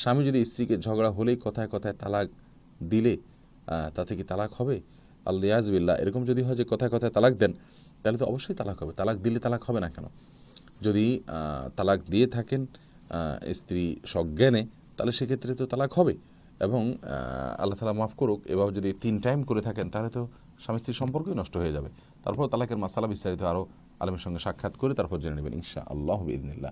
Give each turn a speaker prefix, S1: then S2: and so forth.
S1: স্বামী যদি স্ত্রীকে ঝগড়া হলেই কথায় কথায় তালাক দিলে তাতে কি তালাক হবে আল্লিয়াজ এরকম যদি হয় যে কথায় কথায় তালাক দেন তাহলে তো অবশ্যই তালাক হবে তালাক দিলে তালাক হবে না কেন যদি তালাক দিয়ে থাকেন স্ত্রী সজ্ঞানে তাহলে সেক্ষেত্রে তো তালাক হবে এবং আল্লাহ তালা মাফ করুক এভাবে যদি তিন টাইম করে থাকেন তাহলে তো স্বামী স্ত্রীর সম্পর্কই নষ্ট হয়ে যাবে তারপর তালাকের মাসালা বিস্তারিত আরও আলমের সঙ্গে সাক্ষাৎ করে তারপর জেনে নেবেন ইনশা আল্লাহ ইদিনিল্লা